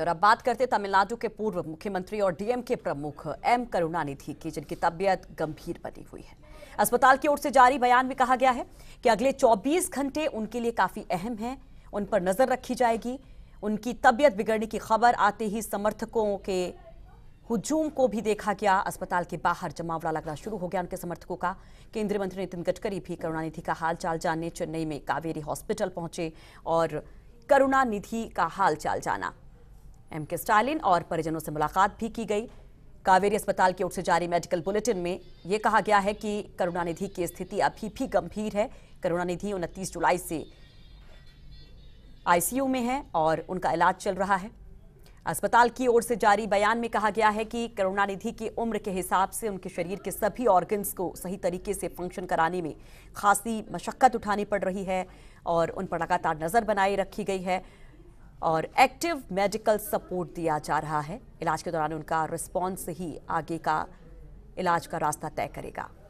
और अब बात करते तमिलनाडु के पूर्व मुख्यमंत्री और डीएम के प्रमुख एम करुणानिधि की जिनकी तबियत गंभीर बनी हुई है अस्पताल की ओर से जारी बयान में कहा गया है कि अगले 24 घंटे उनके लिए काफी अहम हैं उन पर नजर रखी जाएगी उनकी तबियत बिगड़ने की खबर आते ही समर्थकों के हुजूम को भी देखा गया अस्पताल के बाहर जमावड़ा लगना शुरू हो गया उनके समर्थकों का केंद्रीय मंत्री नितिन गडकरी भी करुणानिधि का हालचाल जानने चेन्नई में कावेरी हॉस्पिटल पहुंचे और करुणानिधि का हालचाल जाना एम के स्टालिन और परिजनों से मुलाकात भी की गई कावेरी अस्पताल की ओर से जारी मेडिकल बुलेटिन में ये कहा गया है कि करुणानिधि की स्थिति अभी भी गंभीर है करुणानिधि उनतीस जुलाई से आईसीयू में है और उनका इलाज चल रहा है अस्पताल की ओर से जारी बयान में कहा गया है कि करुणानिधि की उम्र के हिसाब से उनके शरीर के सभी ऑर्गन्स को सही तरीके से फंक्शन कराने में खासी मशक्क़त उठानी पड़ रही है और उन पर लगातार नज़र बनाए रखी गई है और एक्टिव मेडिकल सपोर्ट दिया जा रहा है इलाज के दौरान उनका रिस्पॉन्स ही आगे का इलाज का रास्ता तय करेगा